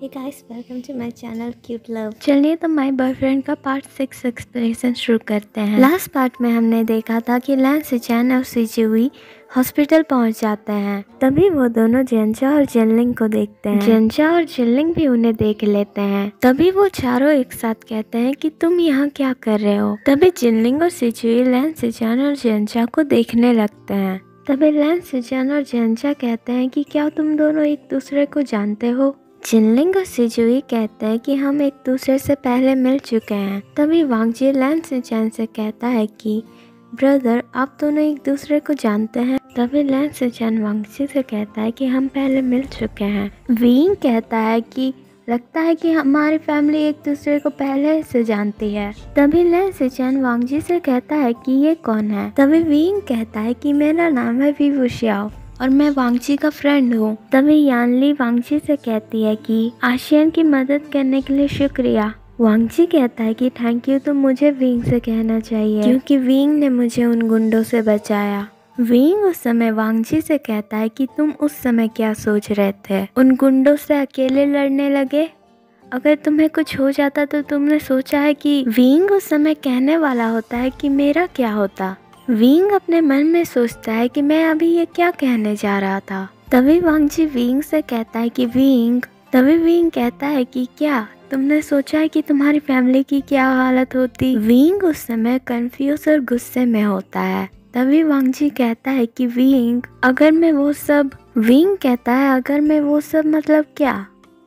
Hey guys, welcome to my channel Cute Love. चलिए तो boyfriend का part six explanation शुरू करते हैं लास्ट पार्ट में हमने देखा था कि लैन सुचैन और हुई हॉस्पिटल पहुंच जाते हैं तभी वो दोनों जेंजा और जेनलिंग को देखते हैं जेंजा और जेनलिंग भी उन्हें देख लेते हैं तभी वो चारों एक साथ कहते हैं कि तुम यहाँ क्या कर रहे हो तभी जेनलिंग और सिचुई लैन सुचैन और जेंजा को देखने लगते हैं तभी लैन सुचैन और जेंजा कहते हैं कि क्या तुम दोनों एक दूसरे को जानते हो जिनलिंग और सिजुई कहते हैं कि हम एक दूसरे से पहले मिल चुके हैं तभी वांगजी लैन से चैन से कहता है कि ब्रदर आप दोनों एक दूसरे को जानते हैं तभी लैन से चैन वांगजी से कहता है कि हम पहले मिल चुके हैं विंग कहता है कि लगता है कि हमारी फैमिली एक दूसरे को पहले से जानती है तभी लैन चैन वांगजी से कहता है कि ये कौन है तभी विंग कहता है कि मेरा नाम है विवुशियाओ और मैं वांगची का फ्रेंड हूँ तभी यानली वांगची से कहती है कि आशियन की मदद करने के लिए शुक्रिया वांगची कहता है कि थैंक यू तो मुझे विंग से कहना चाहिए क्योंकि विंग ने मुझे उन गुंडों से बचाया विंग उस समय वांगजी से कहता है कि तुम उस समय क्या सोच रहे थे उन गुंडों से अकेले लड़ने लगे अगर तुम्हें कुछ हो जाता तो तुमने सोचा है कि विंग उस समय कहने वाला होता है कि मेरा क्या होता विंग अपने मन में सोचता है कि मैं अभी ये क्या कहने जा रहा था तभी वांगजी विंग से कहता है कि विंग तभी विंग कहता है कि क्या तुमने सोचा है कि तुम्हारी फैमिली की क्या हालत होती विंग उस समय कंफ्यूज और गुस्से में होता है तभी वांगजी कहता है कि विंग अगर मैं वो सब विंग कहता है अगर मैं वो सब मतलब क्या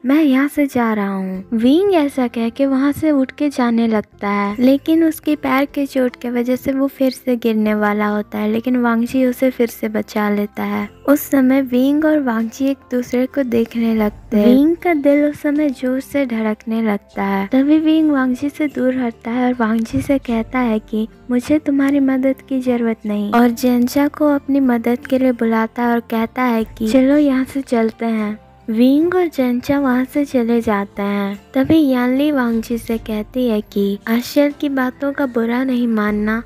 मैं यहाँ से जा रहा हूँ विंग ऐसा कह के वहाँ से उठ के जाने लगता है लेकिन उसके पैर के चोट के वजह से वो फिर से गिरने वाला होता है लेकिन वांगजी उसे फिर से बचा लेता है उस समय विंग और वांगजी एक दूसरे को देखने लगते हैं विंग का दिल उस समय जोर से धड़कने लगता है तभी विंग वांगजी से दूर हटता है और वांगजी से कहता है की मुझे तुम्हारी मदद की जरूरत नहीं और जेंजा को अपनी मदद के लिए बुलाता है और कहता है की चलो यहाँ से चलते हैं विंग और जेंचा वहाँ से चले जाते हैं तभी यानली वांगजी से कहती है कि आशल की बातों का बुरा नहीं मानना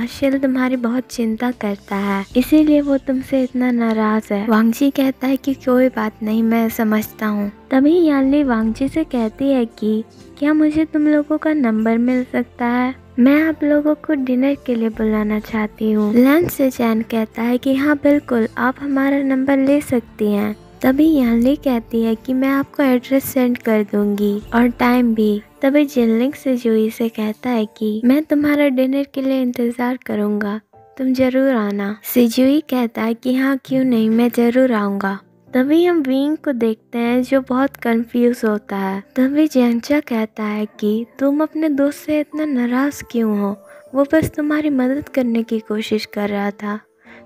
आशल तुम्हारी बहुत चिंता करता है इसीलिए वो तुमसे इतना नाराज है वांगजी कहता है कि कोई बात नहीं मैं समझता हूँ तभी यानली वांगजी से कहती है कि क्या मुझे तुम लोगों का नंबर मिल सकता है मैं आप लोगों को डिनर के लिए बुलाना चाहती हूँ लैंड से चैन कहता है कि हाँ बिल्कुल आप हमारा नंबर ले सकती हैं तभी यानली कहती है कि मैं आपको एड्रेस सेंड कर दूंगी और टाइम भी तभी जिनलिंग से जूही से कहता है कि मैं तुम्हारा डिनर के लिए इंतज़ार करूंगा तुम जरूर आना सिजुई कहता है कि हाँ क्यों नहीं मैं जरूर आऊँगा तभी हम विंग को देखते हैं जो बहुत कंफ्यूज होता है तभी जेंचा कहता है कि तुम अपने दोस्त से इतना नाराज़ क्यों हो वो बस तुम्हारी मदद करने की कोशिश कर रहा था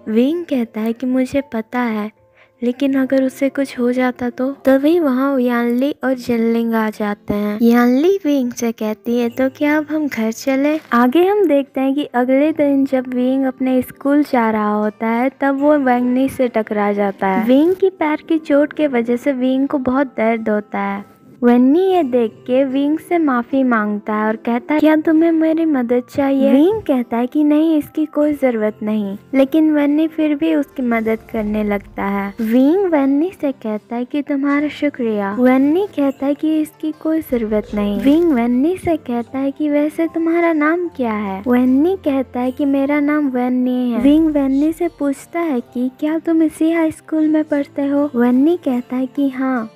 विंग कहता है कि मुझे पता है लेकिन अगर उसे कुछ हो जाता तो तभी वहाँ यानली और जनलिंग आ जाते हैं यानली विंग से कहती है तो क्या अब हम घर चले आगे हम देखते हैं कि अगले दिन जब विंग अपने स्कूल जा रहा होता है तब वो वैंगनी से टकरा जाता है विंग की पैर की चोट के वजह से विंग को बहुत दर्द होता है वन्नी ये देख के विंग से माफ़ी मांगता है और कहता है क्या तुम्हें मेरी मदद चाहिए विंग कहता है कि नहीं इसकी कोई ज़रूरत नहीं लेकिन वन्नी फिर भी उसकी मदद करने लगता है विंग वन्नी से कहता है कि तुम्हारा शुक्रिया वन्नी कहता है कि इसकी कोई ज़रूरत नहीं विंग वन्नी से कहता है कि वैसे तुम्हारा नाम क्या है वन्नी कहता है कि मेरा नाम वन्नी है विंग वन्नी से पूछता है कि क्या तुम इसी हाई स्कूल में पढ़ते हो वन्नी कहता है कि हाँ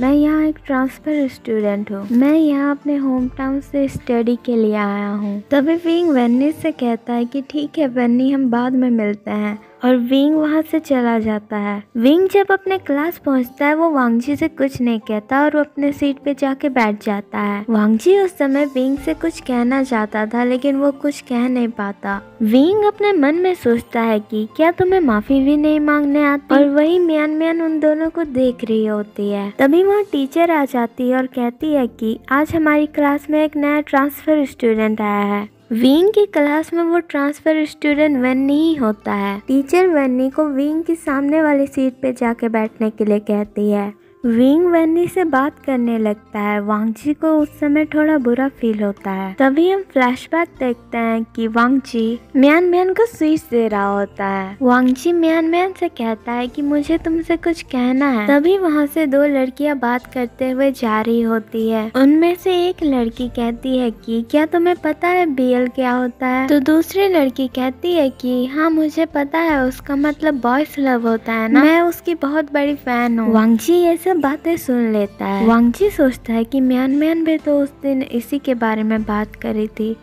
मैं यहाँ एक ट्रांसफर स्टूडेंट हूँ मैं यहाँ अपने होम टाउन से स्टडी के लिए आया हूँ तभी विंग वेन्नी से कहता है कि ठीक है वेन्नी हम बाद में मिलते हैं और विंग वहाँ से चला जाता है विंग जब अपने क्लास पहुँचता है वो वांगजी से कुछ नहीं कहता और वो अपने सीट पे जाके बैठ जाता है वांगजी उस समय विंग से कुछ कहना चाहता था लेकिन वो कुछ कह नहीं पाता विंग अपने मन में सोचता है कि क्या तुम्हें माफी भी नहीं मांगने आती और वही म्यान म्यान उन दोनों को देख रही होती है तभी वहाँ टीचर आ जाती है और कहती है की आज हमारी क्लास में एक नया ट्रांसफर स्टूडेंट आया है विंग की क्लास में वो ट्रांसफर स्टूडेंट वेन्नी ही होता है टीचर वेन्नी को विंग की सामने वाली सीट पे जाके बैठने के लिए कहती है विंग वैनी से बात करने लगता है वांगजी को उस समय थोड़ा बुरा फील होता है तभी हम फ्लैशबैक देखते हैं कि वांगजी म्यान म्यान को स्वीट दे रहा होता है वांगजी म्यान म्यान से कहता है कि मुझे तुमसे कुछ कहना है तभी वहाँ से दो लड़कियाँ बात करते हुए जा रही होती है उनमें से एक लड़की कहती है कि क्या तुम्हें पता है बीएल क्या होता है तो दूसरी लड़की कहती है कि हाँ मुझे पता है उसका मतलब बॉयज लव होता है ना मैं उसकी बहुत बड़ी फैन हूँ वांगजी ऐसे सब बातें सुन लेता है वांगजी सोचता है कि म्यान म्यान भी तो उस दिन इसी के बारे में बात करी थी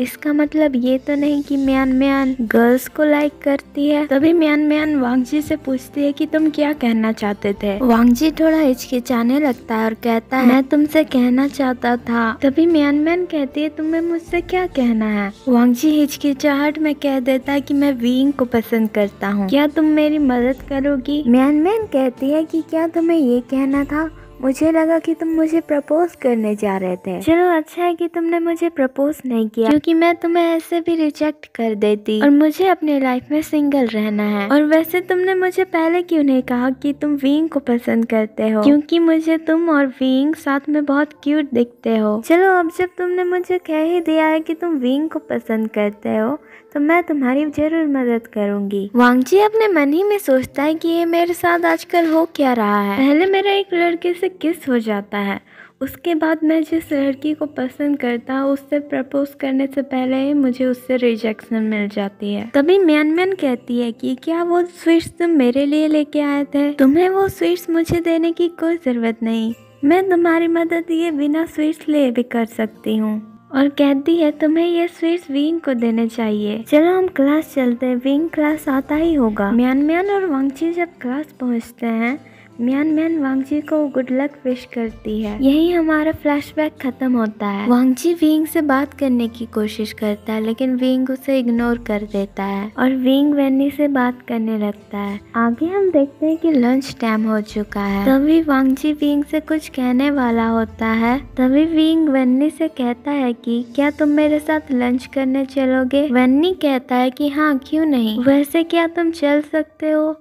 इसका मतलब ये तो नहीं कि म्यान म्यान गर्ल्स को लाइक करती है तभी म्यान म्यान वांगजी से पूछती है कि तुम क्या कहना चाहते थे वांगजी थोड़ा हिचकिचाने लगता है और कहता है मैं तुमसे कहना चाहता था तभी म्यान म्यान कहती है तुम्हें मुझसे क्या कहना है वांगजी हिचकिचाहट में कह देता है कि मैं विंग को पसंद करता हूँ क्या तुम मेरी मदद करोगी म्यान म्यान कहती है की क्या तुम्हें ये कहना था मुझे लगा कि तुम मुझे प्रपोज करने जा रहे थे चलो अच्छा है कि तुमने मुझे प्रपोज नहीं किया क्योंकि मैं तुम्हें ऐसे भी रिजेक्ट कर देती और मुझे अपने लाइफ में सिंगल रहना है और वैसे तुमने मुझे पहले क्यों नहीं कहा कि तुम विंग को पसंद करते हो क्योंकि मुझे तुम और विंग साथ में बहुत क्यूट दिखते हो चलो अब जब तुमने मुझे कह ही दिया है की तुम विंग को पसंद करते हो तो मैं तुम्हारी जरूर मदद करूंगी वांगजी अपने मन ही में सोचता है कि ये मेरे साथ आजकल हो क्या रहा है पहले मेरा एक लड़के से किस हो जाता है उसके बाद मैं जिस लड़की को पसंद करता हूँ उससे प्रपोज करने से पहले ही मुझे उससे रिजेक्शन मिल जाती है तभी मैन कहती है कि क्या वो स्वीट्स तुम मेरे लिए लेके आए थे तुम्हें वो स्वीट्स मुझे देने की कोई ज़रूरत नहीं मैं तुम्हारी मदद ये बिना स्वीट्स लिए भी कर सकती हूँ और कहती है तुम्हें ये स्वीट्स विंग को देने चाहिए चलो हम क्लास चलते हैं विंग क्लास आता ही होगा म्यान और वांगची जब क्लास पहुँचते हैं म्यान म्यान वांगजी को गुड लक विश करती है यही हमारा फ्लैशबैक खत्म होता है वांगजी विंग से बात करने की कोशिश करता है लेकिन विंग उसे इग्नोर कर देता है और विंग वेनी से बात करने लगता है आगे हम देखते हैं कि लंच टाइम हो चुका है तभी वांगजी विंग से कुछ कहने वाला होता है तभी विंग वेन्नी से कहता है की क्या तुम मेरे साथ लंच करने चलोगे वेन्नी कहता है की हाँ क्यों नहीं वैसे क्या तुम चल सकते हो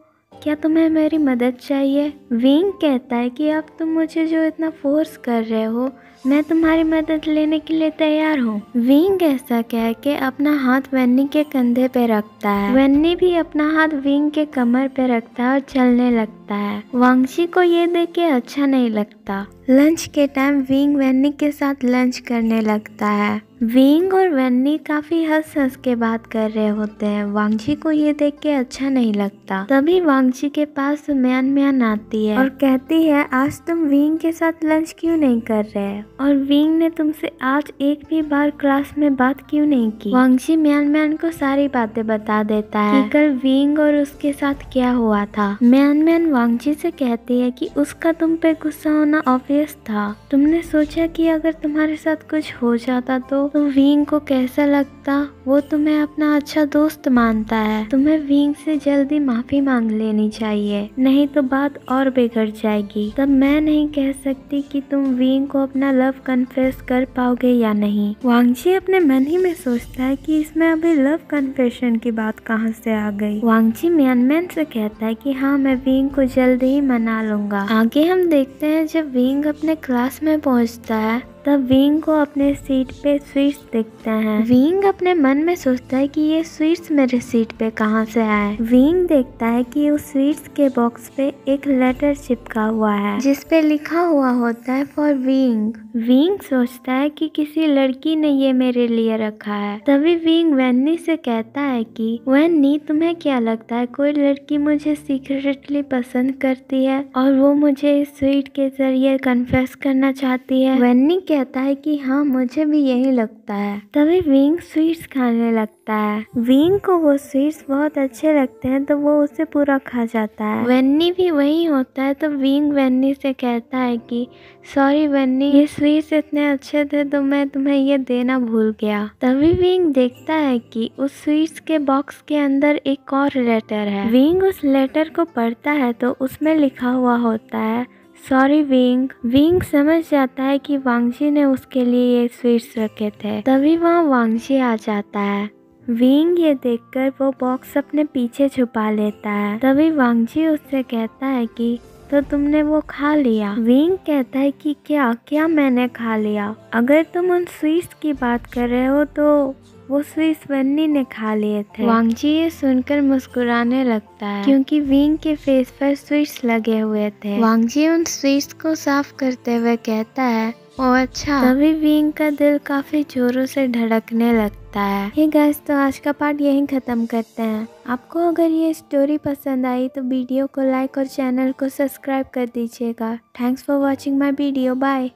क्या तुम्हें मेरी मदद चाहिए विंग कहता है कि अब तुम मुझे जो इतना फोर्स कर रहे हो मैं तुम्हारी मदद लेने के लिए तैयार हूँ विंग ऐसा कह के अपना हाथ वन्नी के कंधे पे रखता है वन्नी भी अपना हाथ विंग के कमर पे रखता है और चलने लगता है वांगशी को ये देख के अच्छा नहीं लगता लंच के टाइम विंग वन्नी के साथ लंच करने लगता है वेंग और वन्नी काफी हंस हंस के बात कर रहे होते हैं वांगजी को ये देख के अच्छा नहीं लगता तभी वांगजी के पास म्यान म्यान आती है और कहती है आज तुम विंग के साथ लंच क्यों नहीं कर रहे और विंग ने तुमसे आज एक भी बार क्लास में बात क्यों नहीं की वांगजी म्यान म्यान को सारी बातें बता देता है कल विंग और उसके साथ क्या हुआ था म्यान म्यान वांगजी से कहती है की उसका तुम पे गुस्सा होना ऑब्वियस था तुमने सोचा की अगर तुम्हारे साथ कुछ हो जाता तो अब विंग को कैसा लगता वो तुम्हें अपना अच्छा दोस्त मानता है तुम्हें विंग से जल्दी माफी मांग लेनी चाहिए नहीं तो बात और बिगड़ जाएगी तब मैं नहीं कह सकती कि तुम वींग को अपना लव कन्फेस कर पाओगे या नहीं वांगजी अपने मन ही में सोचता है कि इसमें अभी लव कन्फेशन की बात कहाँ से आ गई वांगजी म्यानमैन से कहता है कि हाँ मैं विंग को जल्द ही मना लूंगा आगे हम देखते हैं जब विंग अपने क्लास में पहुँचता है तब विंग को अपने सीट पे स्वीट्स दिखता है विंग अपने मन में सोचता है कि ये स्वीट्स मेरे सीट पे कहाँ से आए विंग देखता है कि उस स्वीट्स के बॉक्स पे एक लेटर चिपका हुआ है जिस पे लिखा हुआ होता है फॉर विंग विंग सोचता है कि किसी लड़की ने ये मेरे लिए रखा है तभी विंग वेन्नी से कहता है कि वेन्नी तुम्हें क्या लगता है कोई लड़की मुझे सीक्रेटली पसंद करती है और वो मुझे इस स्वीट के जरिए कन्फेस करना चाहती है वेन्नी कहता है कि हाँ मुझे भी यही लगता है तभी विंग स्वीट्स खाने लगता है विंग को वो स्वीट्स बहुत अच्छे लगते हैं तो वो उसे पूरा खा जाता है वेन्नी भी वही होता है तो विंग वेन्नी से कहता है कि सॉरी वेन्नी ये स्वीट्स इतने अच्छे थे तो मैं तुम्हें ये देना भूल गया तभी विंग देखता है की उस स्वीट्स के बॉक्स के अंदर एक और लेटर है विंग उस लेटर को पढ़ता है तो उसमें लिखा हुआ होता है सॉरी विंग विंग समझ जाता है कि वांगजी ने उसके लिए ये स्वीट्स रखे थे तभी वहाँ वांगजी आ जाता है विंग ये देखकर वो बॉक्स अपने पीछे छुपा लेता है तभी वांगजी उससे कहता है कि तो तुमने वो खा लिया विंग कहता है कि क्या क्या मैंने खा लिया अगर तुम उन स्वीट्स की बात कर रहे हो तो वो स्विस बन्नी ने खा लिए थे वांगजी ये सुनकर मुस्कुराने लगता है क्योंकि विंग के फेस पर स्विच लगे हुए थे वांगजी उन स्विच को साफ करते हुए कहता है ओ अच्छा तभी विंग का दिल काफी जोरों से धड़कने लगता है ये गैस तो आज का पार्ट यहीं खत्म करते हैं आपको अगर ये स्टोरी पसंद आई तो वीडियो को लाइक और चैनल को सब्सक्राइब कर दीजिएगा thanks for watching my video bye